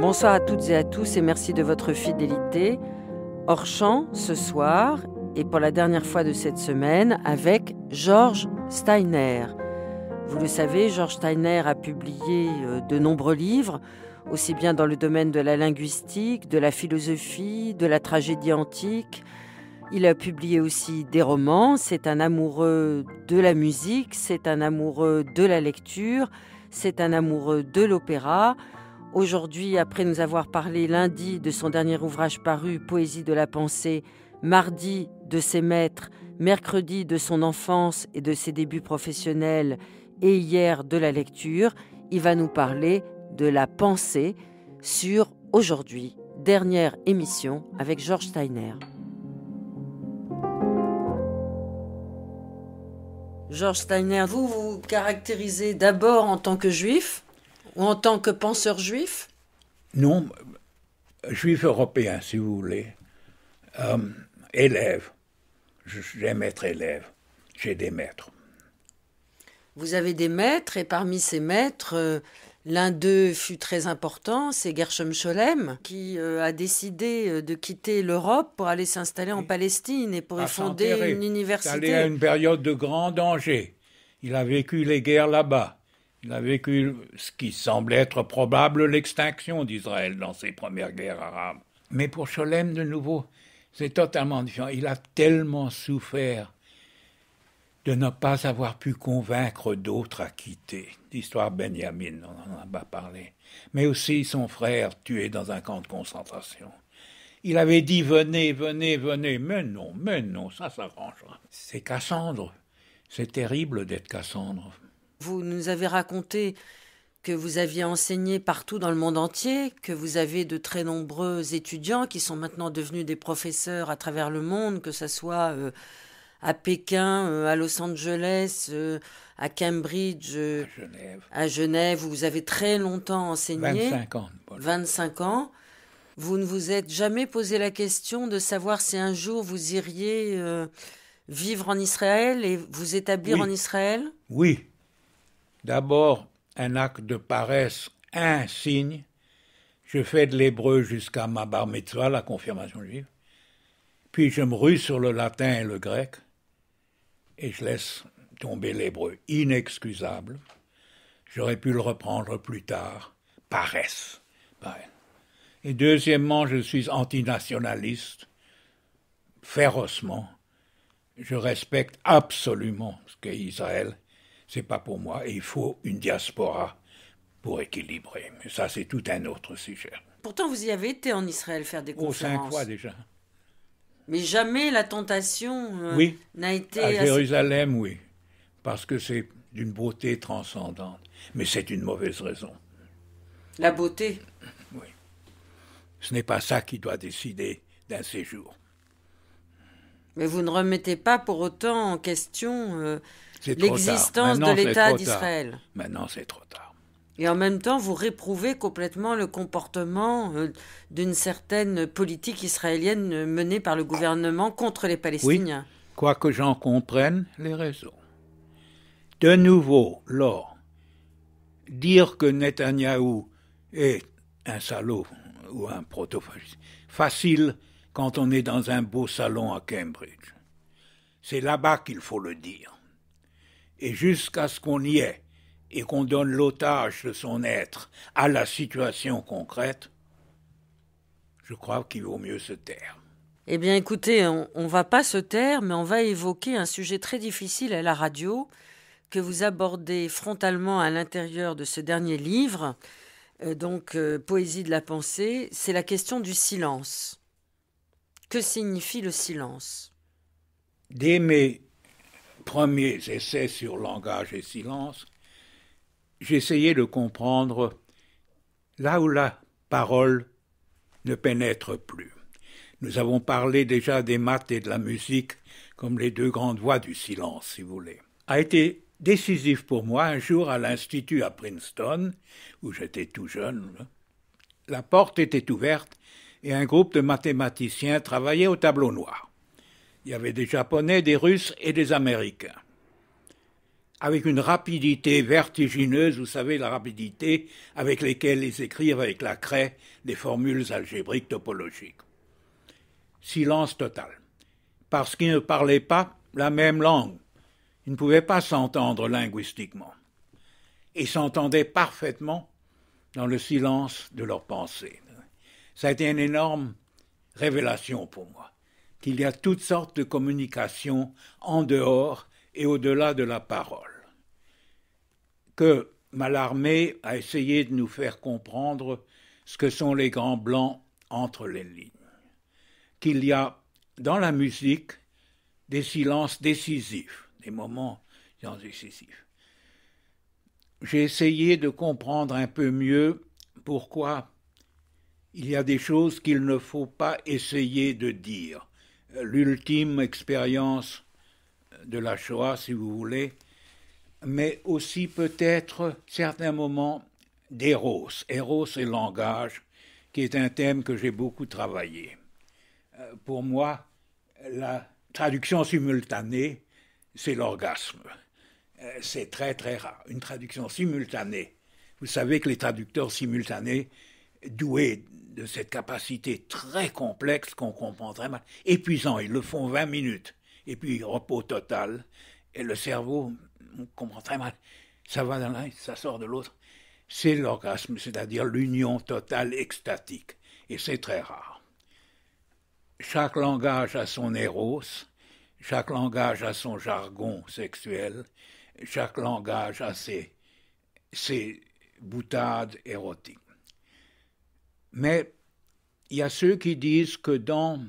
Bonsoir à toutes et à tous et merci de votre fidélité. Hors ce soir et pour la dernière fois de cette semaine avec Georges Steiner. Vous le savez, Georges Steiner a publié euh, de nombreux livres, aussi bien dans le domaine de la linguistique, de la philosophie, de la tragédie antique. Il a publié aussi des romans, c'est un amoureux de la musique, c'est un amoureux de la lecture, c'est un amoureux de l'opéra. Aujourd'hui, après nous avoir parlé lundi de son dernier ouvrage paru, Poésie de la pensée, mardi de ses maîtres, mercredi de son enfance et de ses débuts professionnels, et hier de la lecture. Il va nous parler de la pensée sur aujourd'hui, dernière émission avec Georges Steiner. Georges Steiner, vous vous caractérisez d'abord en tant que juif ou en tant que penseur juif Non, juif européen, si vous voulez. Euh, élève. J'aime être élève. J'ai des maîtres vous avez des maîtres, et parmi ces maîtres, euh, l'un d'eux fut très important, c'est Gershom Scholem, qui euh, a décidé euh, de quitter l'Europe pour aller s'installer en Palestine et pour y fonder une université. Il à une période de grand danger. Il a vécu les guerres là-bas. Il a vécu ce qui semble être probable l'extinction d'Israël dans ses premières guerres arabes. Mais pour Scholem, de nouveau, c'est totalement différent. Il a tellement souffert de ne pas avoir pu convaincre d'autres à quitter. L'histoire Benjamin, on en a pas parlé. Mais aussi son frère tué dans un camp de concentration. Il avait dit venez, venez, venez. Mais non, mais non, ça s'arrangera. C'est Cassandre. C'est terrible d'être Cassandre. Vous nous avez raconté que vous aviez enseigné partout dans le monde entier, que vous avez de très nombreux étudiants qui sont maintenant devenus des professeurs à travers le monde, que ce soit euh, à Pékin, euh, à Los Angeles, euh, à Cambridge, euh, à, Genève. où vous avez très longtemps enseigné. 25 ans. 25 ans. Vous ne vous êtes jamais posé la question de savoir si un jour vous iriez vivre en Israël et vous établir en Israël Oui. D'abord, un acte de paresse, un signe. Je fais de l'hébreu jusqu'à ma bar mitzvah, la confirmation juive. Puis je me rue sur le latin et le grec et je laisse tomber l'hébreu. Inexcusable. J'aurais pu le reprendre plus tard. Paresse. Et deuxièmement, je suis antinationaliste, férocement. Je respecte absolument ce qu'est Israël. C'est pas pour moi. Et il faut une diaspora pour équilibrer. Mais ça, c'est tout un autre sujet. Pourtant, vous y avez été en Israël faire des oh, conférences. cinq fois déjà. Mais jamais la tentation euh, n'a été. À Jérusalem, oui. Parce que c'est d'une beauté transcendante. Mais c'est une mauvaise raison. La beauté Oui. Ce n'est pas ça qui doit décider d'un séjour. Mais vous ne remettez pas pour autant en question euh, l'existence de l'État d'Israël. Maintenant, c'est trop tard. Et en même temps, vous réprouvez complètement le comportement euh, d'une certaine politique israélienne menée par le gouvernement contre les Palestiniens. Oui, quoique j'en comprenne les raisons. De nouveau, lors, dire que Netanyahou est un salaud ou un protophagiste, facile quand on est dans un beau salon à Cambridge. C'est là-bas qu'il faut le dire. Et jusqu'à ce qu'on y ait et qu'on donne l'otage de son être à la situation concrète, je crois qu'il vaut mieux se taire. Eh bien écoutez, on, ne va pas se taire, mais on va évoquer un sujet très difficile à la radio que vous abordez frontalement à l'intérieur de ce dernier livre, euh, donc euh, Poésie de la pensée, c'est la question du silence. Que signifie le silence Dès mes premiers essais sur langage et silence, j'essayais de comprendre là où la parole ne pénètre plus. Nous avons parlé déjà des maths et de la musique comme les deux grandes voies du silence, si vous voulez. A été décisif pour moi un jour à l'Institut à Princeton, où j'étais tout jeune. La porte était ouverte et un groupe de mathématiciens travaillait au tableau noir. Il y avait des Japonais, des Russes et des Américains avec une rapidité vertigineuse, vous savez, la rapidité avec laquelle ils écrivent avec la craie des formules algébriques topologiques. Silence total. Parce qu'ils ne parlaient pas la même langue. Ils ne pouvaient pas s'entendre linguistiquement. Et s'entendaient parfaitement dans le silence de leurs pensées. Ça a été une énorme révélation pour moi, qu'il y a toutes sortes de communications en dehors et au-delà de la parole, que larmée a essayé de nous faire comprendre ce que sont les grands blancs entre les lignes, qu'il y a dans la musique des silences décisifs, des moments décisifs. J'ai essayé de comprendre un peu mieux pourquoi il y a des choses qu'il ne faut pas essayer de dire. L'ultime expérience de la Shoah, si vous voulez, mais aussi peut-être certains moments d'Eros. Eros et langage, qui est un thème que j'ai beaucoup travaillé. Euh, pour moi, la traduction simultanée, c'est l'orgasme. Euh, c'est très très rare. Une traduction simultanée. Vous savez que les traducteurs simultanés, doués de cette capacité très complexe qu'on comprend très mal, épuisant, ils le font 20 minutes et puis repos total. Et le cerveau, on comprend très mal. Ça va d'un l'un, ça sort de l'autre. C'est l'orgasme, c'est-à-dire l'union totale extatique. Et c'est très rare. Chaque langage a son éros, chaque langage a son jargon sexuel, chaque langage a ses, ses boutades érotiques. Mais il y a ceux qui disent que dans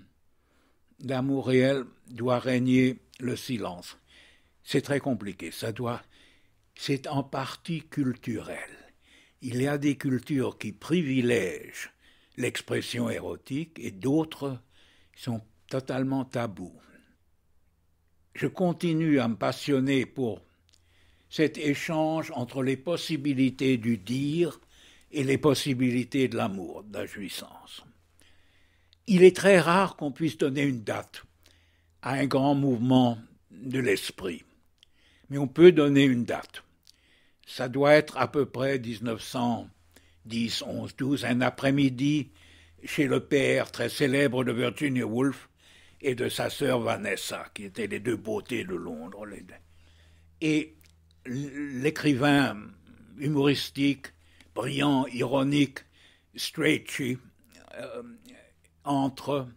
l'amour réel doit régner le silence. C'est très compliqué, ça doit. C'est en partie culturel. Il y a des cultures qui privilègent l'expression érotique et d'autres sont totalement tabous. Je continue à me passionner pour cet échange entre les possibilités du dire et les possibilités de l'amour, de la jouissance. Il est très rare qu'on puisse donner une date à un grand mouvement de l'esprit, mais on peut donner une date. Ça doit être à peu près 1910, 11, 12, un après-midi chez le père très célèbre de Virginia Woolf et de sa sœur Vanessa, qui étaient les deux beautés de Londres. Et l'écrivain humoristique, brillant, ironique, Strachey, euh, entre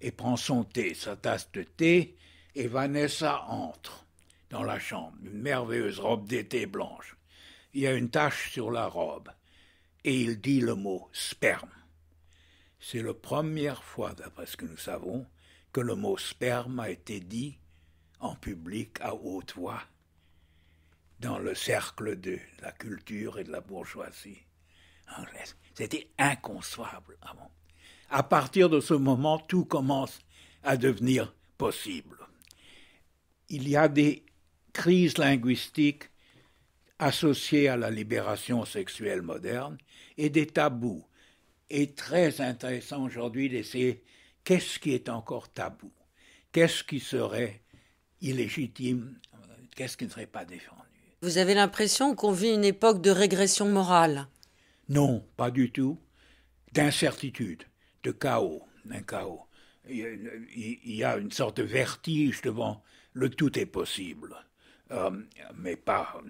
et prend son thé, sa tasse de thé, et Vanessa entre dans la chambre, une merveilleuse robe d'été blanche. Il y a une tache sur la robe, et il dit le mot sperme. C'est la première fois, d'après ce que nous savons, que le mot sperme a été dit en public à haute voix dans le cercle de la culture et de la bourgeoisie anglaise. C'était inconcevable avant à partir de ce moment, tout commence à devenir possible. Il y a des crises linguistiques associées à la libération sexuelle moderne et des tabous. Et très intéressant aujourd'hui d'essayer qu'est-ce qui est encore tabou, qu'est-ce qui serait illégitime, qu'est-ce qui ne serait pas défendu. Vous avez l'impression qu'on vit une époque de régression morale Non, pas du tout, d'incertitude de chaos, un chaos. Il y a une sorte de vertige devant le tout est possible, euh, mais pas.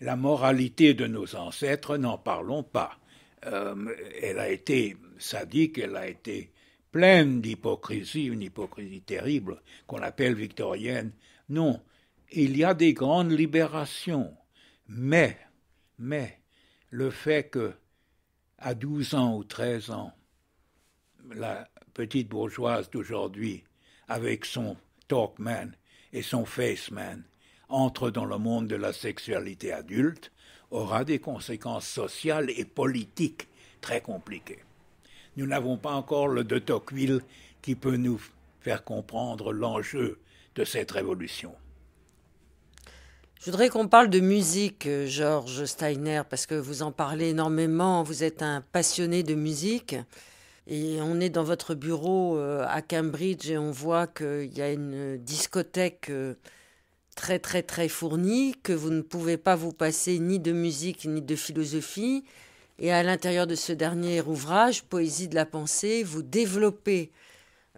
La moralité de nos ancêtres, n'en parlons pas. Euh, elle a été sadique, elle a été pleine d'hypocrisie, une hypocrisie terrible qu'on appelle victorienne. Non, il y a des grandes libérations, mais, mais, le fait que, à douze ans ou treize ans, la petite bourgeoise d'aujourd'hui, avec son talkman et son faceman, entre dans le monde de la sexualité adulte, aura des conséquences sociales et politiques très compliquées. Nous n'avons pas encore le de Tocqueville qui peut nous faire comprendre l'enjeu de cette révolution. Je voudrais qu'on parle de musique, Georges Steiner, parce que vous en parlez énormément, vous êtes un passionné de musique et on est dans votre bureau euh, à Cambridge et on voit qu'il y a une discothèque euh, très très très fournie, que vous ne pouvez pas vous passer ni de musique ni de philosophie. Et à l'intérieur de ce dernier ouvrage, Poésie de la pensée, vous développez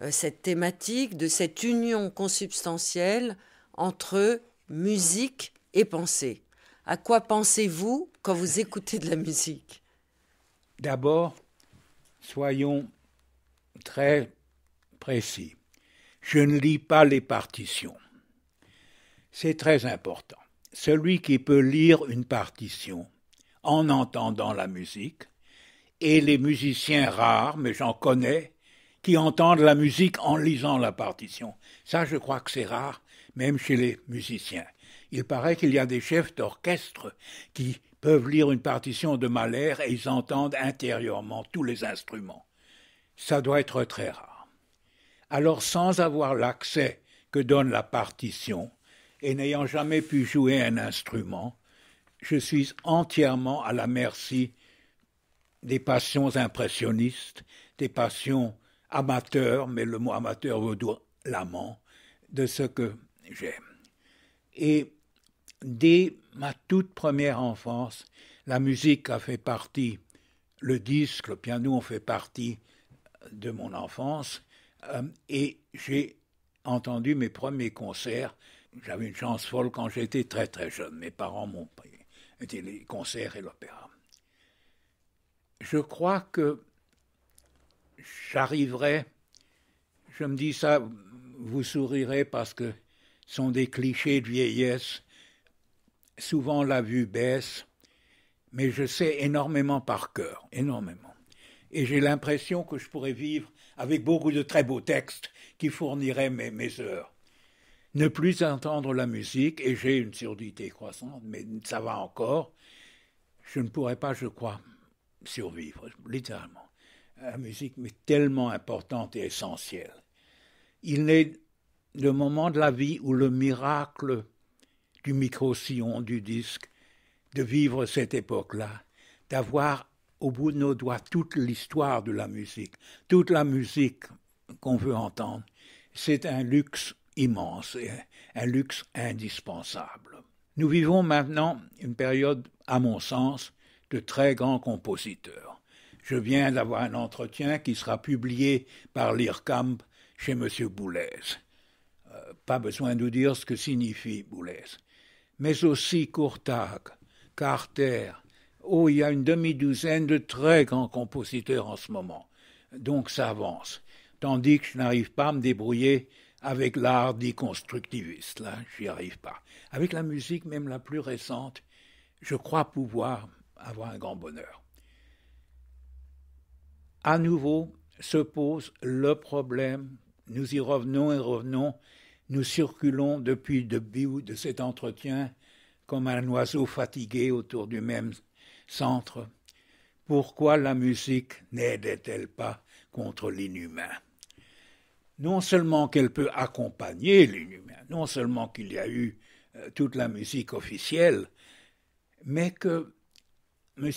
euh, cette thématique de cette union consubstantielle entre musique et pensée. À quoi pensez-vous quand vous écoutez de la musique D'abord, Soyons très précis. Je ne lis pas les partitions. C'est très important. Celui qui peut lire une partition en entendant la musique, et les musiciens rares, mais j'en connais, qui entendent la musique en lisant la partition. Ça, je crois que c'est rare, même chez les musiciens. Il paraît qu'il y a des chefs d'orchestre qui peuvent lire une partition de Mahler et ils entendent intérieurement tous les instruments. Ça doit être très rare. Alors sans avoir l'accès que donne la partition, et n'ayant jamais pu jouer un instrument, je suis entièrement à la merci des passions impressionnistes, des passions amateurs, mais le mot amateur dire l'amant, de ce que j'aime. Et Dès ma toute première enfance, la musique a fait partie, le disque, le piano ont fait partie euh, de mon enfance. Euh, et j'ai entendu mes premiers concerts. J'avais une chance folle quand j'étais très très jeune. Mes parents m'ont pris, les concerts et l'opéra. Je crois que j'arriverai, je me dis ça, vous sourirez parce que ce sont des clichés de vieillesse souvent la vue baisse, mais je sais énormément par cœur, énormément. Et j'ai l'impression que je pourrais vivre avec beaucoup de très beaux textes qui fourniraient mes, heures. Ne plus entendre la musique, et j'ai une surdité croissante, mais ça va encore, je ne pourrais pas, je crois, survivre, littéralement. La musique est tellement importante et essentielle. Il n'est le moment de la vie où le miracle du micro-sillon du disque, de vivre cette époque-là, d'avoir au bout de nos doigts toute l'histoire de la musique, toute la musique qu'on veut entendre, c'est un luxe immense, un luxe indispensable. Nous vivons maintenant une période, à mon sens, de très grands compositeurs. Je viens d'avoir un entretien qui sera publié par l'IRCAMP chez M. Boulez. Euh, pas besoin de nous dire ce que signifie Boulez mais aussi Courtag, Carter. Oh, il y a une demi-douzaine de très grands compositeurs en ce moment. Donc ça avance. Tandis que je n'arrive pas à me débrouiller avec l'art dit constructiviste. Là, j'y arrive pas. Avec la musique, même la plus récente, je crois pouvoir avoir un grand bonheur. À nouveau se pose le problème, nous y revenons et revenons, nous circulons depuis le début de cet entretien comme un oiseau fatigué autour du même centre. Pourquoi la musique naide elle pas contre l'inhumain Non seulement qu'elle peut accompagner l'inhumain, non seulement qu'il y a eu euh, toute la musique officielle, mais que M.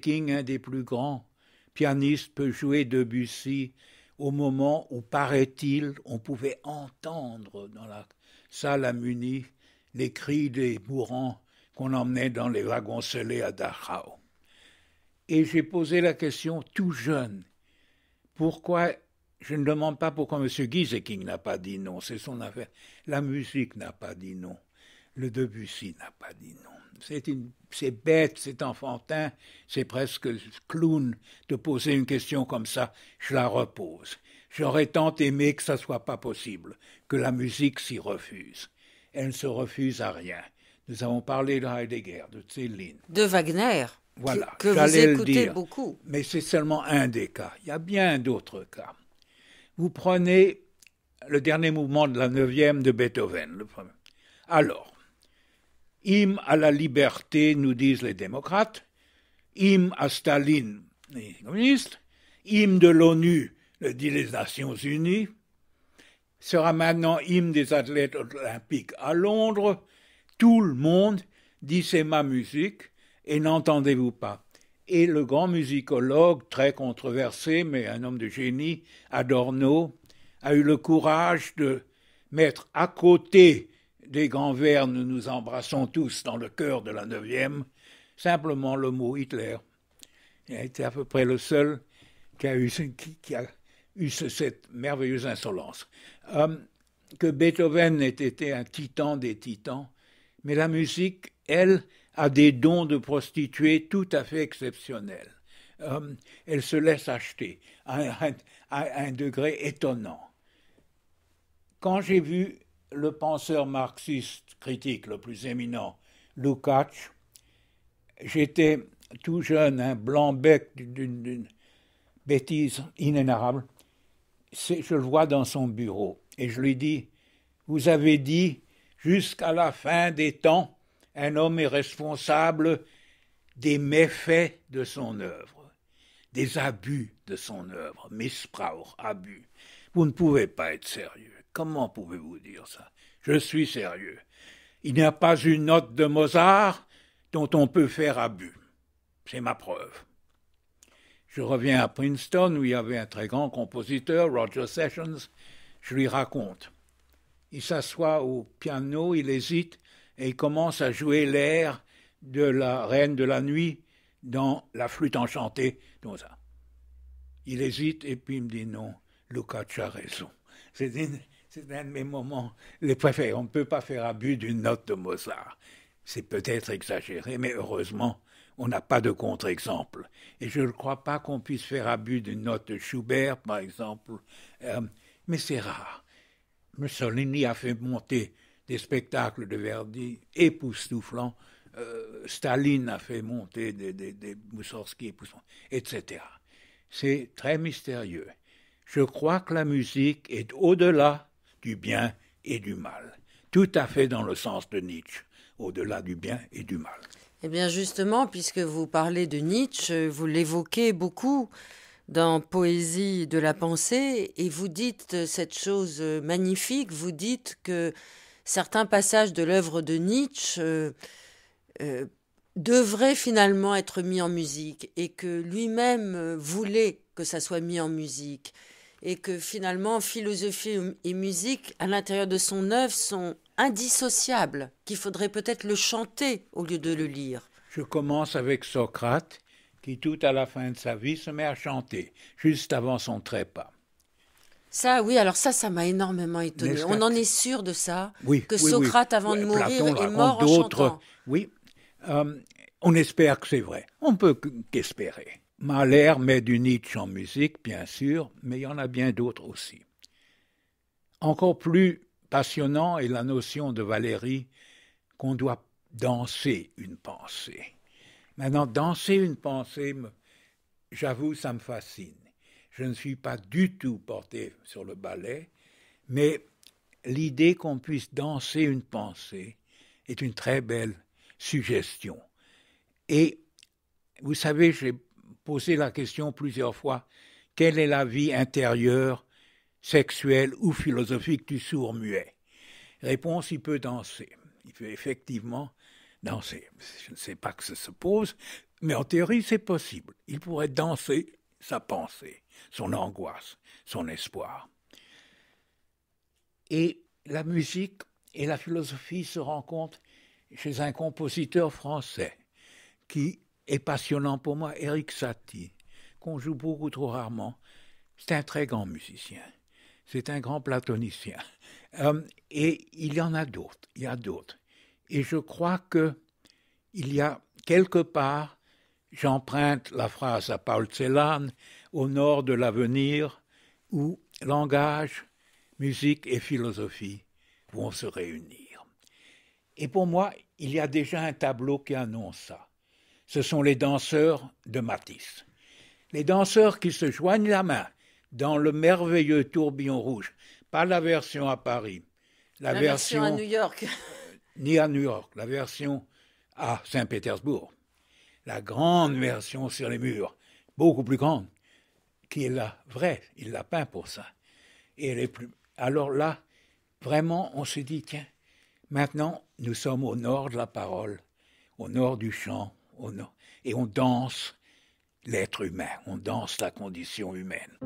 King, un des plus grands pianistes, peut jouer Debussy, au moment où, paraît-il, on pouvait entendre dans la salle à Munich les cris des mourants qu'on emmenait dans les wagons scellés à Dachau. Et j'ai posé la question tout jeune pourquoi je ne demande pas pourquoi M. Gieseking n'a pas dit non, c'est son affaire. La musique n'a pas dit non, le Debussy n'a pas dit non c'est bête, c'est enfantin, c'est presque clown de poser une question comme ça. Je la repose. J'aurais tant aimé que ça soit pas possible, que la musique s'y refuse. Elle ne se refuse à rien. Nous avons parlé de Heidegger, de Céline. De Wagner. que vous écoutez beaucoup. Mais c'est seulement un des cas. Il y a bien d'autres cas. Vous prenez le dernier mouvement de la neuvième de Beethoven. Le premier. Alors, « Hymne à la liberté, nous disent les démocrates, Hymne à Staline, les communistes, Hymne de l'ONU, le disent les Nations Unies, sera maintenant hymne des athlètes olympiques à Londres. Tout le monde dit c'est ma musique et n'entendez-vous pas. Et le grand musicologue, très controversé, mais un homme de génie, Adorno, a eu le courage de mettre à côté des grands vers « nous nous embrassons tous dans le cœur de la neuvième, simplement le mot Hitler. Il a été à peu près le seul qui a eu, cette merveilleuse insolence. que Beethoven ait été un titan des titans, mais la musique, elle, a des dons de prostituée tout à fait exceptionnels. elle se laisse acheter à un degré étonnant. Quand j'ai vu le penseur marxiste critique le plus éminent, Lukács, j'étais tout jeune, un blanc-bec d'une bêtise inénarrable. Je le vois dans son bureau et je lui dis Vous avez dit, jusqu'à la fin des temps, un homme est responsable des méfaits de son œuvre, des abus de son œuvre, misbrauch, abus. Vous ne pouvez pas être sérieux. Comment pouvez-vous dire ça Je suis sérieux. Il n'y a pas une note de Mozart dont on peut faire abus. C'est ma preuve. Je reviens à Princeton où il y avait un très grand compositeur, Roger Sessions. Je lui raconte. Il s'assoit au piano, il hésite et il commence à jouer l'air de la Reine de la Nuit dans la flûte enchantée. Donc ça. Il hésite et puis il me dit non, Lukács a raison. C'est une... C'est un de mes moments les préférés. On ne peut pas faire abus d'une note de Mozart. C'est peut-être exagéré, mais heureusement, on n'a pas de contre-exemple. Et je ne crois pas qu'on puisse faire abus d'une note de Schubert, par exemple, euh, mais c'est rare. Mussolini a fait monter des spectacles de Verdi époustouflants. Euh, Staline a fait monter des, des, des Moussorski époustouflants, etc. C'est très mystérieux. Je crois que la musique est au-delà du bien et du mal. Tout à fait dans le sens de Nietzsche, au-delà du bien et du mal. Eh bien justement, puisque vous parlez de Nietzsche, vous l'évoquez beaucoup dans Poésie de la pensée, et vous dites cette chose magnifique, vous dites que certains passages de l'œuvre de Nietzsche euh, euh, devraient finalement être mis en musique, et que lui-même euh, voulait que ça soit mis en musique et que finalement philosophie et musique à l'intérieur de son œuvre sont indissociables, qu'il faudrait peut-être le chanter au lieu de le lire. Je commence avec Socrate qui tout à la fin de sa vie se met à chanter, juste avant son trépas. Ça, oui, alors ça, ça m'a énormément étonné. On en est sûr de ça oui, Que Socrate, avant de mourir, est mort en chantant Oui, euh, on espère que c'est vrai. On peut qu'espérer. Mahler met du Nietzsche en musique, bien sûr, mais il y en a bien d'autres aussi. Encore plus passionnant est la notion de Valérie qu'on doit danser une pensée. Maintenant, danser une pensée, j'avoue, ça me fascine. Je ne suis pas du tout porté sur le ballet, mais l'idée qu'on puisse danser une pensée est une très belle suggestion. Et vous savez, j'ai posé la question plusieurs fois quelle est la vie intérieure, sexuelle ou philosophique du sourd muet Réponse il peut danser. Il peut effectivement danser. Je ne sais pas que ça se pose, mais en théorie, c'est possible. Il pourrait danser sa pensée, son angoisse, son espoir. Et la musique et la philosophie se rencontrent chez un compositeur français qui et passionnant pour moi, Eric Satie, qu'on joue beaucoup trop rarement. C'est un très grand musicien. C'est un grand platonicien. Euh, et il y en a d'autres. Il y a d'autres. Et je crois que il y a quelque part, j'emprunte la phrase à Paul Celan, au nord de l'avenir, où langage, musique et philosophie vont se réunir. Et pour moi, il y a déjà un tableau qui annonce ça ce sont les danseurs de Matisse. Les danseurs qui se joignent la main dans le merveilleux tourbillon rouge, pas la version à Paris, la, version, à New York, ni à New York, la version à Saint-Pétersbourg, la grande version sur les murs, beaucoup plus grande, qui est la vraie, il l'a peint pour ça. Et Alors là, vraiment, on se dit, tiens, maintenant, nous sommes au nord de la parole, au nord du chant, et on danse l'être humain, on danse la condition humaine.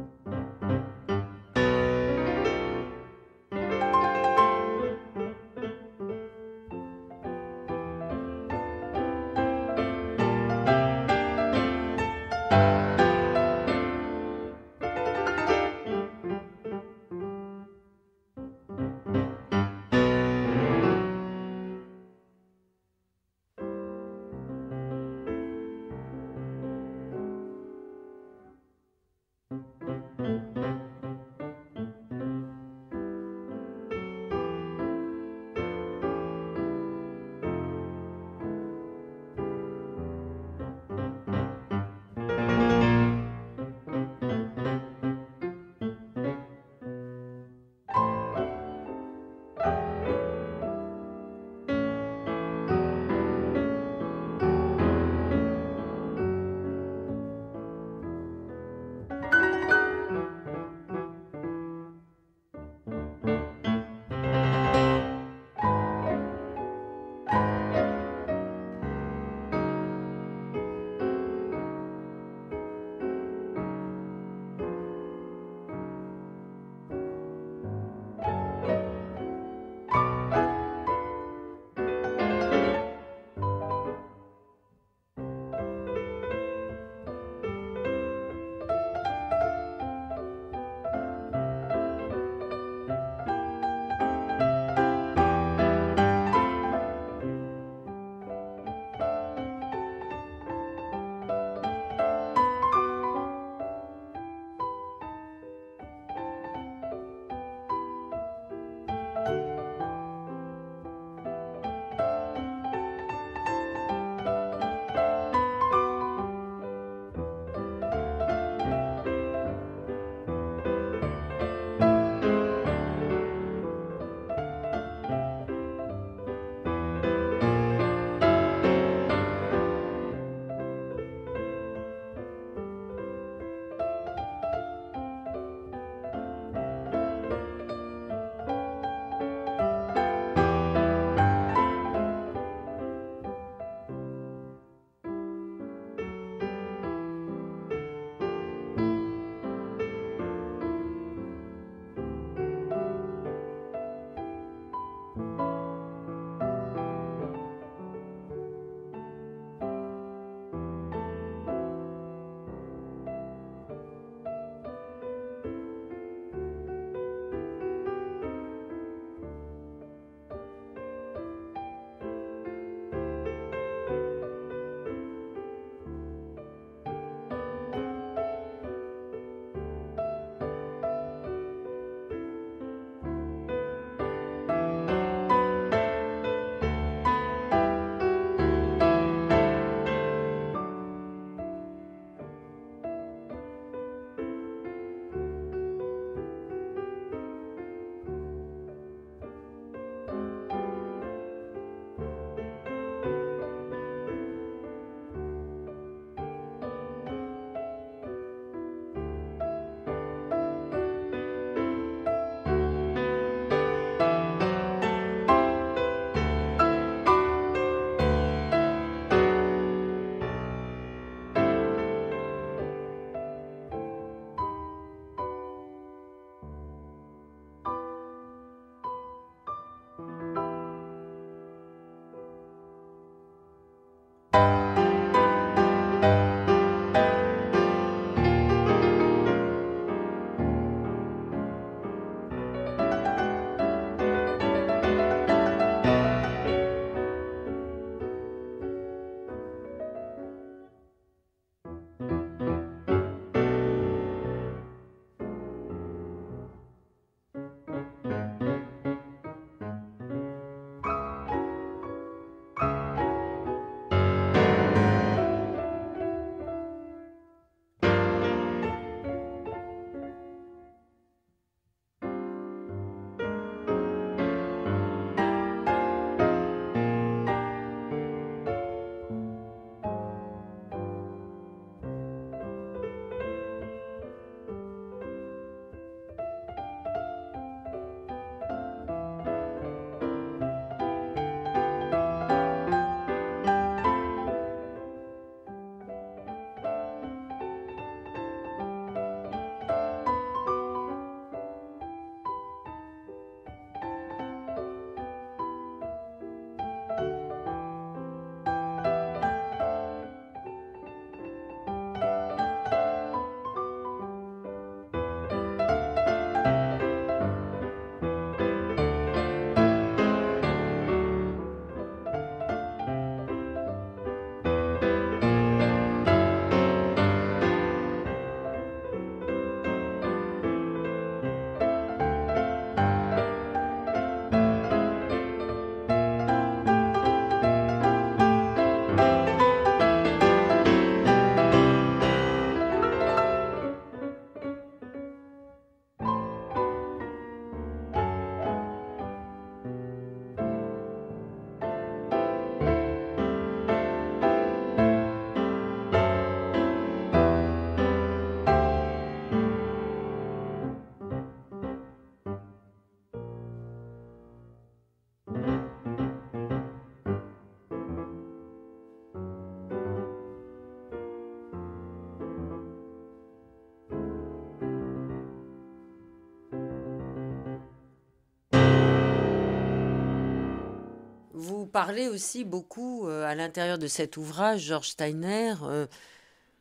Vous parlez aussi beaucoup euh, à l'intérieur de cet ouvrage, Georges Steiner, euh,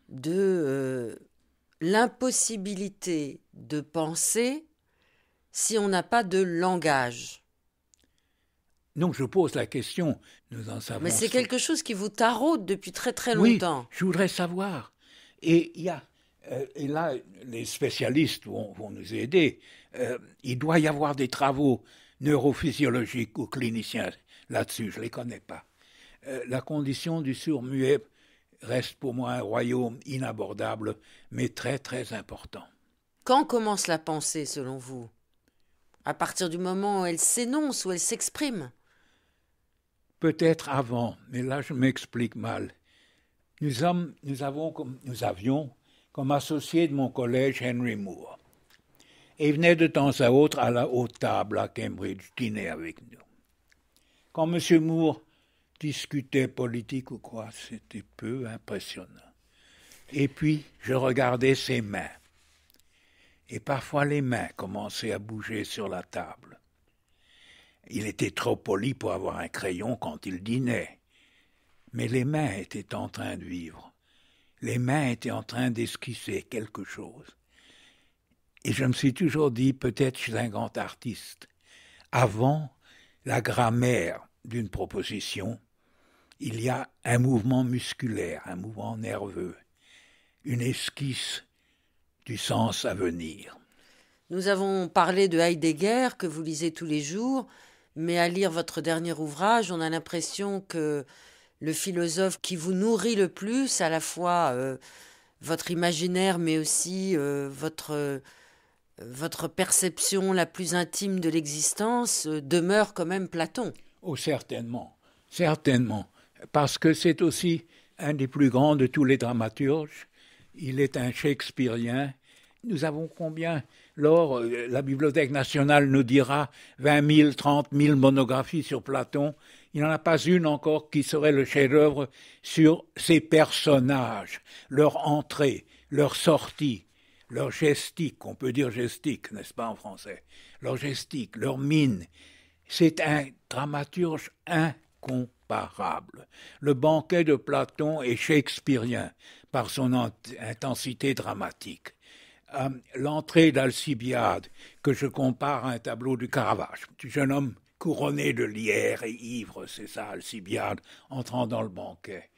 de euh, l'impossibilité de penser si on n'a pas de langage. Donc je pose la question, nous en savons. Mais c'est quelque chose qui vous taraude depuis très très longtemps. Oui, je voudrais savoir. Et il y a et là, les spécialistes vont, nous aider. il doit y avoir des travaux neurophysiologiques ou cliniciens là-dessus, je ne les connais pas. Euh, la condition du sourd-muet reste pour moi un royaume inabordable, mais très très important. Quand commence la pensée, selon vous À partir du moment où elle s'énonce, où elle s'exprime Peut-être avant, mais là je m'explique mal. Nous, sommes, nous, avons, nous avions comme associé de mon collège Henry Moore. Et il venait de temps à autre à la haute table à Cambridge dîner avec nous. Quand M. Moore discutait politique ou quoi, c'était peu impressionnant. Et puis, je regardais ses mains. Et parfois, les mains commençaient à bouger sur la table. Il était trop poli pour avoir un crayon quand il dînait. Mais les mains étaient en train de vivre. Les mains étaient en train d'esquisser quelque chose. Et je me suis toujours dit, peut-être chez un grand artiste. Avant, la grammaire d'une proposition, il y a un mouvement musculaire, un mouvement nerveux, une esquisse du sens à venir. Nous avons parlé de Heidegger que vous lisez tous les jours, mais à lire votre dernier ouvrage, on a l'impression que le philosophe qui vous nourrit le plus, à la fois euh, votre imaginaire, mais aussi euh, votre votre perception la plus intime de l'existence euh, demeure quand même Platon. Oh, certainement, certainement, parce que c'est aussi un des plus grands de tous les dramaturges. Il est un Shakespearean. Nous avons combien Lors, euh, la Bibliothèque nationale nous dira 20 000, 30 000 monographies sur Platon. Il n'en a pas une encore qui serait le chef-d'œuvre sur ses personnages, leur entrée, leur sortie, leur gestique, on peut dire gestique, n'est-ce pas en français, leur gestique, leur mine. C'est un dramaturge incomparable. Le banquet de Platon est shakespearien par son intensité dramatique. Euh, l'entrée d'Alcibiade, que je compare à un tableau du Caravage, du jeune homme couronné de lierre et ivre, c'est ça, Alcibiade, entrant dans le banquet.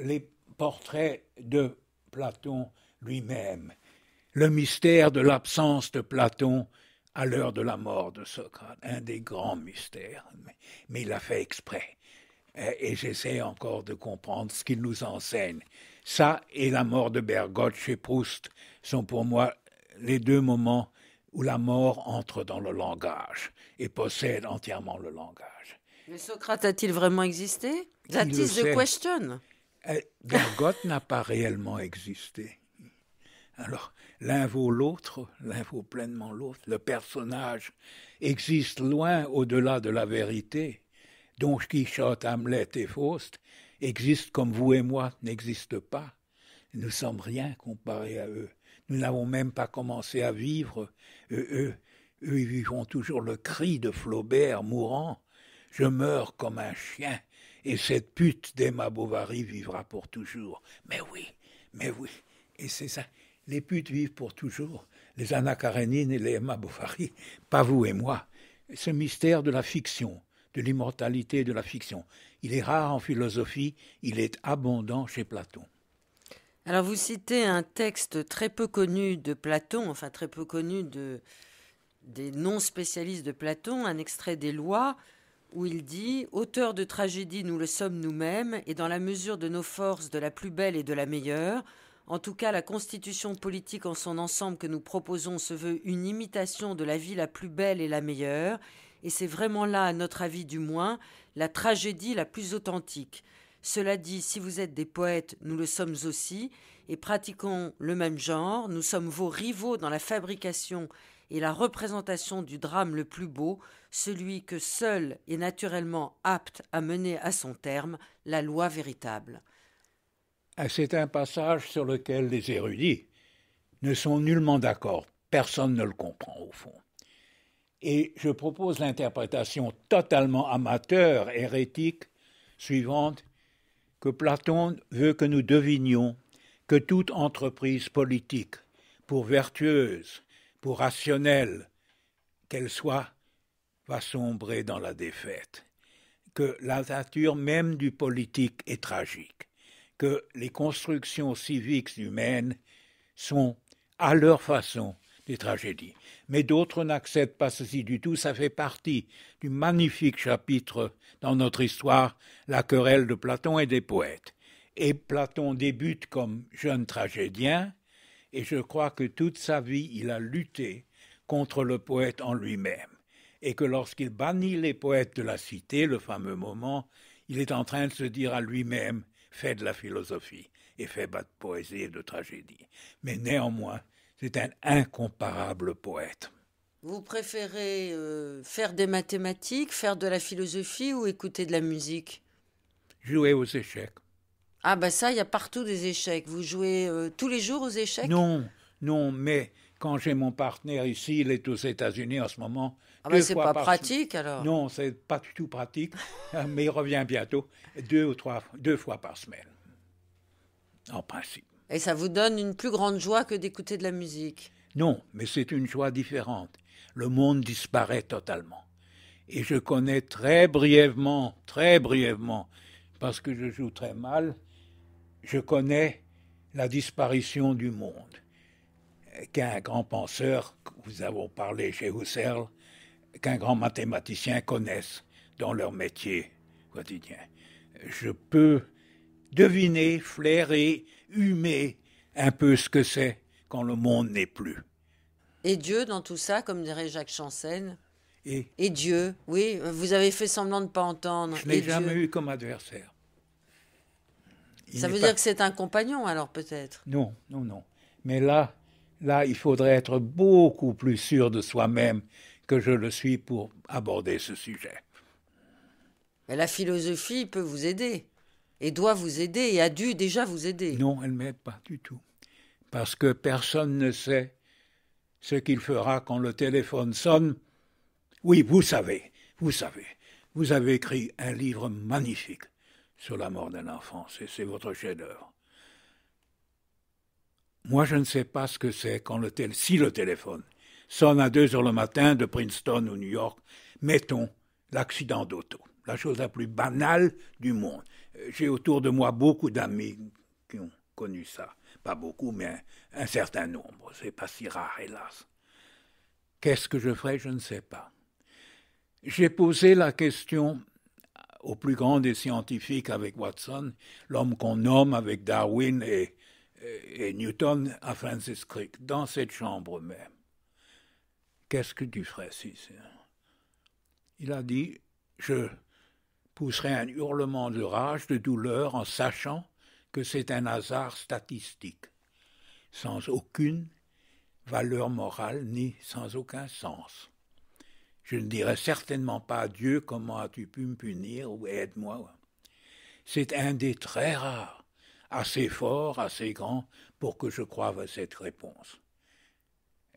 Les portraits de Platon lui-même, le mystère de l'absence de Platon à l'heure de la mort de Socrate, un des grands mystères, mais, il l'a fait exprès. Euh, et j'essaie encore de comprendre ce qu'il nous enseigne. Ça et la mort de Bergotte chez Proust sont pour moi les deux moments où la mort entre dans le langage et possède entièrement le langage. Mais Socrate a-t-il vraiment existé question. Euh, Bergotte n'a pas réellement existé. Alors, L'un vaut l'autre, l'un vaut pleinement l'autre. Le personnage existe loin au-delà de la vérité. Don Quichotte, Hamlet et Faust existent comme vous et moi n'existent pas. Nous sommes rien comparés à eux. Nous n'avons même pas commencé à vivre. Eux, eux, eux, ils vivront toujours le cri de Flaubert mourant. Je meurs comme un chien, et cette pute d'Emma Bovary vivra pour toujours. Mais oui, mais oui, et c'est ça. Les putes vivent pour toujours, les Anna Karenine et les Emma Bovary, pas vous et moi. Ce mystère de la fiction, de l'immortalité de la fiction, il est rare en philosophie, il est abondant chez Platon. Alors vous citez un texte très peu connu de Platon, enfin très peu connu de, des non-spécialistes de Platon, un extrait des lois où il dit Auteur de tragédie, nous le sommes nous-mêmes, et dans la mesure de nos forces, de la plus belle et de la meilleure, en tout cas, la constitution politique en son ensemble que nous proposons se veut une imitation de la vie la plus belle et la meilleure, et c'est vraiment là, à notre avis du moins, la tragédie la plus authentique. Cela dit, si vous êtes des poètes, nous le sommes aussi, et pratiquons le même genre, nous sommes vos rivaux dans la fabrication et la représentation du drame le plus beau, celui que seul est naturellement apte à mener à son terme la loi véritable. Ah, c'est un passage sur lequel les érudits ne sont nullement d'accord. Personne ne le comprend au fond. Et je propose l'interprétation totalement amateur, hérétique, suivante, que Platon veut que nous devinions que toute entreprise politique, pour vertueuse, pour rationnelle qu'elle soit, va sombrer dans la défaite, que la nature même du politique est tragique que les constructions civiques humaines sont, à leur façon, des tragédies. Mais d'autres n'acceptent pas ceci du tout. Ça fait partie du magnifique chapitre dans notre histoire, la querelle de Platon et des poètes. Et Platon débute comme jeune tragédien, et je crois que toute sa vie, il a lutté contre le poète en lui-même, et que lorsqu'il bannit les poètes de la cité, le fameux moment, il est en train de se dire à lui-même fait de la philosophie et fait de poésie et de tragédie. Mais néanmoins, c'est un incomparable poète. Vous préférez euh, faire des mathématiques, faire de la philosophie ou écouter de la musique Jouer aux échecs. Ah bah ça, il y a partout des échecs. Vous jouez euh, tous les jours aux échecs Non, non, mais quand j'ai mon partenaire ici, il est aux États-Unis en ce moment. Ah ce ben, c'est pas pratique alors Non, c'est pas du tout pratique, euh, mais il revient bientôt, deux ou trois, deux fois par semaine, en principe. Et ça vous donne une plus grande joie que d'écouter de la musique Non, mais c'est une joie différente. Le monde disparaît totalement. Et je connais très brièvement, très brièvement, parce que je joue très mal, je connais la disparition du monde qu'un grand penseur, vous avons parlé chez Husserl, qu'un grand mathématicien connaisse dans leur métier quotidien. Je peux deviner, flairer, humer un peu ce que c'est quand le monde n'est plus. Et Dieu dans tout ça, comme dirait Jacques Chancel et, Dieu, oui, vous avez fait semblant de ne pas entendre. Je n'ai jamais eu comme adversaire. ça veut dire que c'est un compagnon alors peut-être Non, non, non. Mais là, Là, il faudrait être beaucoup plus sûr de soi-même que je le suis pour aborder ce sujet. Mais la philosophie peut vous aider, et doit vous aider, et a dû déjà vous aider. Non, elle ne m'aide pas du tout. Parce que personne ne sait ce qu'il fera quand le téléphone sonne. Oui, vous savez, vous savez, vous avez écrit un livre magnifique sur la mort d'un enfant, c'est votre chef-d'œuvre. Moi, je ne sais pas ce que c'est quand le si le téléphone sonne à 2 heures le matin de Princeton ou New York, mettons l'accident d'auto, la chose la plus banale du monde. Euh, j'ai autour de moi beaucoup d'amis qui ont connu ça. Pas beaucoup, mais un, certain nombre. C'est pas si rare, hélas. Qu'est-ce que je ferais Je ne sais pas. J'ai posé la question au plus grand des scientifiques avec Watson, l'homme qu'on nomme avec Darwin et euh, et Newton à Francis Crick, dans cette chambre même. Qu'est-ce que tu ferais si Il a dit Je pousserai un hurlement de rage, de douleur, en sachant que c'est un hasard statistique, sans aucune valeur morale ni sans aucun sens. Je ne dirai certainement pas à Dieu comment as-tu pu me punir ou aide-moi. C'est un des très rares assez fort, assez grand, pour que je croive à cette réponse.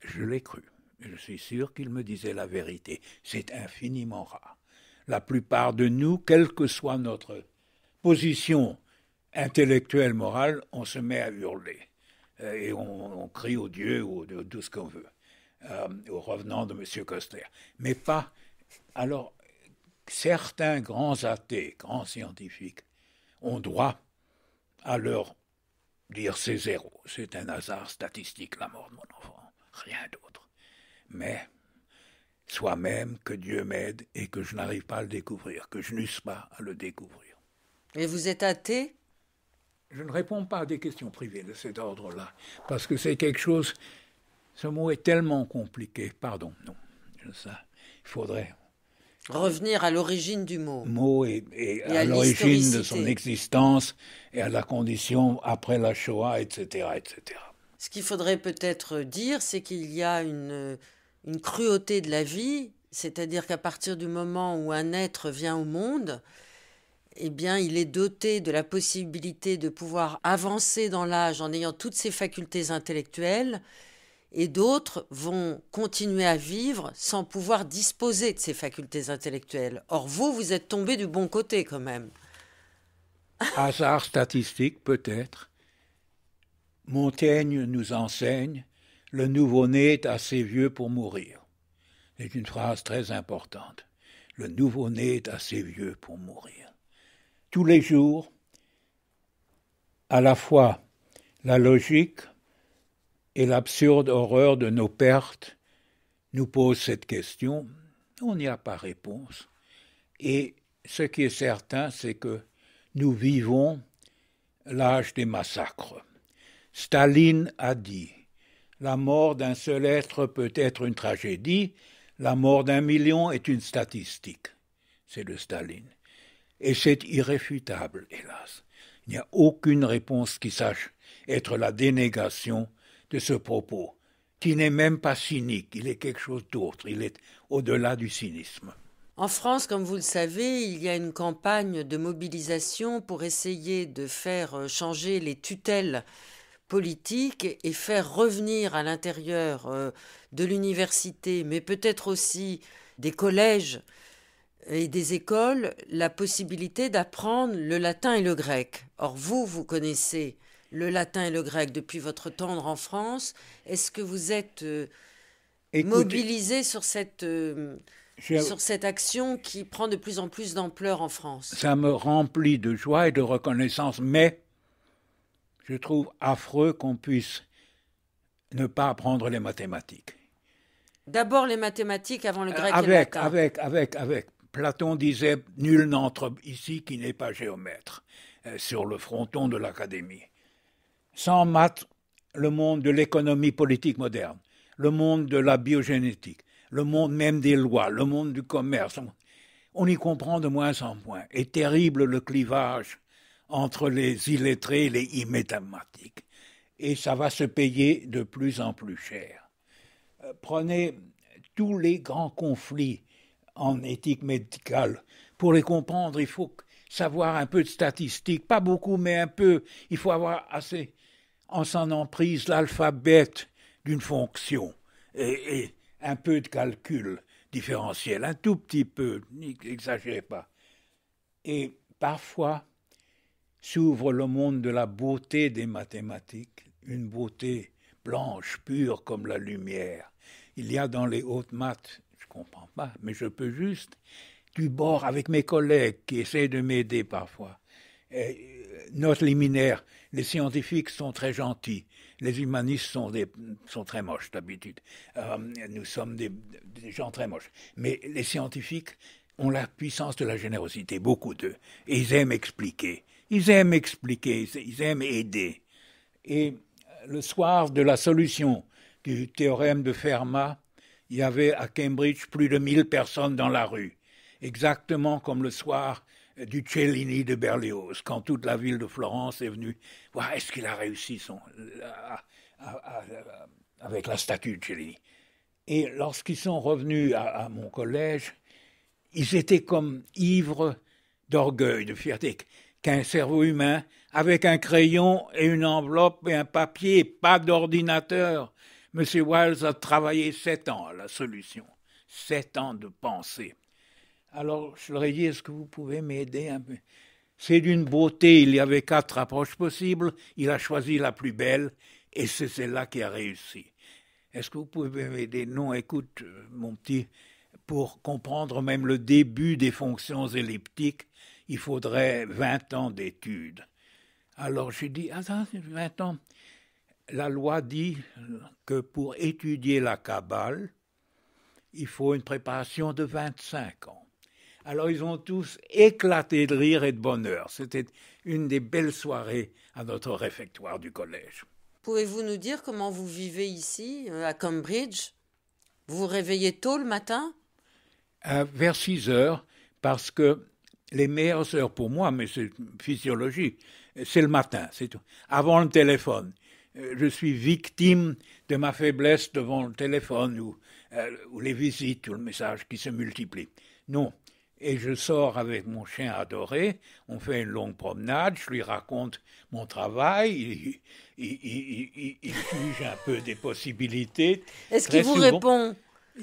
Je l'ai cru. Je suis sûr qu'il me disait la vérité. C'est infiniment rare. La plupart de nous, quelle que soit notre position intellectuelle, morale, on se met à hurler euh, et on, crie au Dieu ou de, tout ce qu'on veut, euh, au revenant de M. Coster. Mais pas. Alors, certains grands athées, grands scientifiques, ont droit à leur dire c'est zéro, c'est un hasard statistique la mort de mon enfant, rien d'autre. Mais soi-même que Dieu m'aide et que je n'arrive pas à le découvrir, que je n'use pas à le découvrir. Et vous êtes athée Je ne réponds pas à des questions privées de cet ordre-là, parce que c'est quelque chose. Ce mot est tellement compliqué, pardon, non, ça, il faudrait. Revenir à l'origine du mot. Mot et, à, l'origine de son existence et à la condition après la Shoah, etc. etc. Ce qu'il faudrait peut-être dire, c'est qu'il y a une, une cruauté de la vie, c'est-à-dire qu'à partir du moment où un être vient au monde, eh bien, il est doté de la possibilité de pouvoir avancer dans l'âge en ayant toutes ses facultés intellectuelles, et d'autres vont continuer à vivre sans pouvoir disposer de ces facultés intellectuelles. Or, vous, vous êtes tombé du bon côté quand même. Hasard statistique peut-être. Montaigne nous enseigne Le nouveau-né est assez vieux pour mourir. C'est une phrase très importante. Le nouveau-né est assez vieux pour mourir. Tous les jours, à la fois la logique, et l'absurde horreur de nos pertes nous pose cette question. On n'y a pas réponse. Et ce qui est certain, c'est que nous vivons l'âge des massacres. Staline a dit La mort d'un seul être peut être une tragédie, la mort d'un million est une statistique. C'est le Staline. Et c'est irréfutable, hélas. Il n'y a aucune réponse qui sache être la dénégation de ce propos, qui n'est même pas cynique, il est quelque chose d'autre, il est au-delà du cynisme. En France, comme vous le savez, il y a une campagne de mobilisation pour essayer de faire changer les tutelles politiques et faire revenir à l'intérieur euh, de l'université, mais peut-être aussi des collèges et des écoles, la possibilité d'apprendre le latin et le grec. Or, vous, vous connaissez le latin et le grec depuis votre tendre en France. Est-ce que vous êtes euh, mobilisé sur cette, euh, sur cette action qui prend de plus en plus d'ampleur en France Ça me remplit de joie et de reconnaissance, mais je trouve affreux qu'on puisse ne pas apprendre les mathématiques. D'abord les mathématiques avant le grec Avec, avec, avec. Platon disait Nul n'entre ici qui n'est pas géomètre, euh, sur le fronton de l'Académie. Sans maths, le monde de l'économie politique moderne, le monde de la biogénétique, le monde même des lois, le monde du commerce, on y comprend de moins en moins. Et terrible le clivage entre les illettrés et les immétagmatiques. Et ça va se payer de plus en plus cher. Euh, prenez tous les grands conflits en éthique médicale. Pour les comprendre, il faut savoir un peu de statistiques, pas beaucoup, mais un peu. Il faut avoir assez en s'en emprise l'alphabet d'une fonction et, un peu de calcul différentiel, un tout petit peu, n'exagérez pas. Et parfois s'ouvre le monde de la beauté des mathématiques, une beauté blanche, pure comme la lumière. Il y a dans les hautes maths, je comprends pas, mais je peux juste, du bord avec mes collègues qui essaient de m'aider parfois. Et, euh, note liminaire, les scientifiques sont très gentils. Les humanistes sont, très moches d'habitude. Euh, nous sommes des, gens très moches. Mais les scientifiques ont la puissance de la générosité, beaucoup d'eux. Et ils aiment expliquer. Ils aiment expliquer, ils aiment aider. Et le soir de la solution du théorème de Fermat, il y avait à Cambridge plus de 1000 personnes dans la rue, exactement comme le soir euh, du Cellini de Berlioz, quand toute la ville de Florence est venue voir est-ce qu'il a réussi avec la statue de Cellini. Et lorsqu'ils sont revenus à, mon collège, ils étaient comme ivres d'orgueil, de fierté, qu'un cerveau humain, avec un crayon et une enveloppe et un papier, pas d'ordinateur. M. Wiles a travaillé sept ans à la solution, sept ans de pensée. Alors je leur ai dit, est-ce que vous pouvez m'aider un peu C'est d'une beauté, il y avait quatre approches possibles, il a choisi la plus belle et c'est celle-là qui a réussi. Est-ce que vous pouvez m'aider Non, écoute, euh, mon petit, pour comprendre même le début des fonctions elliptiques, il faudrait 20 ans d'études. Alors j'ai dit, attends, ah, 20 ans. La loi dit que pour étudier la Kabbale, il faut une préparation de 25 ans. Alors ils ont tous éclaté de rire et de bonheur. C'était une des belles soirées à notre réfectoire du collège. Pouvez-vous nous dire comment vous vivez ici, euh, à Cambridge Vous vous réveillez tôt le matin euh, Vers 6 heures, parce que les meilleures heures pour moi, mais c'est physiologique, c'est le matin, c'est tout. Avant le téléphone. Euh, je suis victime de ma faiblesse devant le téléphone ou, ou les visites ou le message qui se multiplient. Non, et je sors avec mon chien adoré, on fait une longue promenade, je lui raconte mon travail, il, il, juge un peu des possibilités. Est-ce qu'il vous répond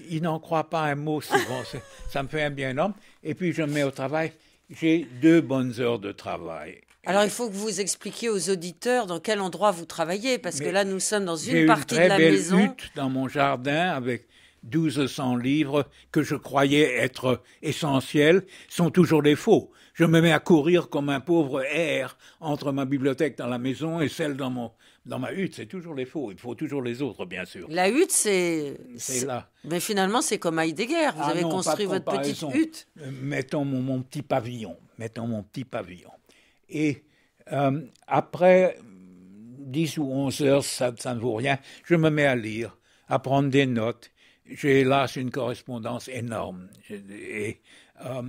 Il n'en croit pas un mot souvent, ça me fait un bien homme. Et puis je me mets au travail, j'ai deux bonnes heures de travail. Alors il faut que vous expliquiez aux auditeurs dans quel endroit vous travaillez, parce que là nous sommes dans une partie de la maison. J'ai dans mon jardin avec 1200 livres que je croyais être essentiels sont toujours des faux. Je me mets à courir comme un pauvre air entre ma bibliothèque dans la maison et celle dans, ma hutte. C'est toujours les faux. Il faut toujours les autres, bien sûr. La hutte, c'est. là. Mais finalement, c'est comme Heidegger. Vous ah avez construit votre petite hutte. Euh, mettons mon, petit pavillon. Mettons mon petit pavillon. Et euh, après 10 ou 11 heures, ça ne vaut rien. Je me mets à lire, à prendre des notes j'ai hélas une correspondance énorme. Et, euh,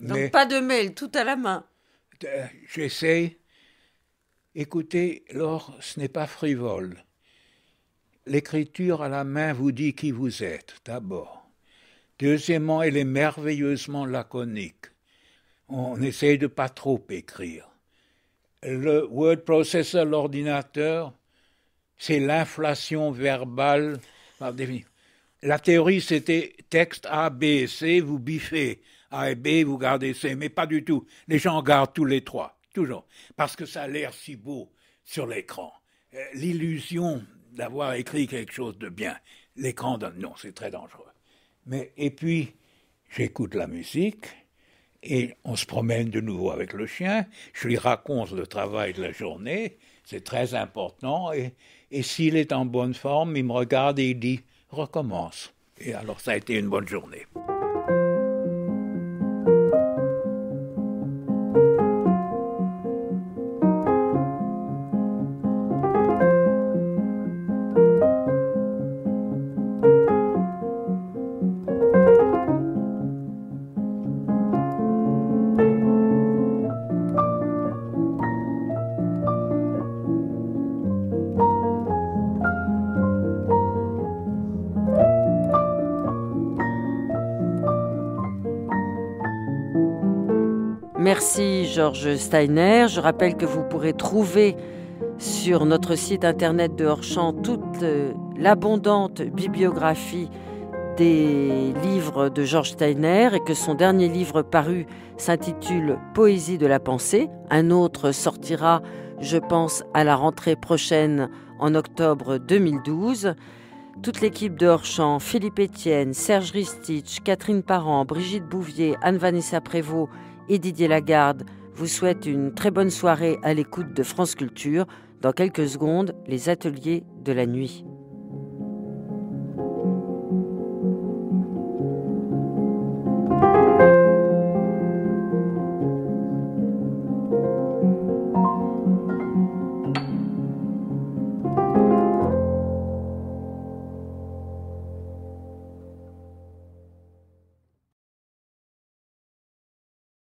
Donc pas de mail, tout à la main. Euh, j'essaie. Écoutez, Laure, ce n'est pas frivole. L'écriture à la main vous dit qui vous êtes, d'abord. Deuxièmement, elle est merveilleusement laconique. On essaye de pas trop écrire. Le word processor, l'ordinateur, c'est l'inflation verbale par définition. La théorie, c'était texte A, B et C, vous biffez A et B, vous gardez C, mais pas du tout. Les gens gardent tous les trois, toujours, parce que ça a l'air si beau sur l'écran. Euh, l'illusion d'avoir écrit quelque chose de bien. L'écran donne... Non, c'est très dangereux. Mais, et puis, j'écoute la musique, et on se promène de nouveau avec le chien, je lui raconte le travail de la journée, c'est très important, et, et s'il est en bonne forme, il me regarde et il dit recommence. Et alors ça a été une bonne journée. Merci Georges Steiner. Je rappelle que vous pourrez trouver sur notre site internet de Horschamp toute euh, l'abondante bibliographie des livres de Georges Steiner et que son dernier livre paru s'intitule Poésie de la pensée. Un autre sortira, je pense, à la rentrée prochaine en octobre 2012. Toute l'équipe de Horschamp, Philippe Etienne, Serge Ristich, Catherine Parent, Brigitte Bouvier, Anne-Vanessa Prévost et Didier Lagarde vous souhaite une très bonne soirée à l'écoute de France Culture. Dans quelques secondes, les ateliers de la nuit.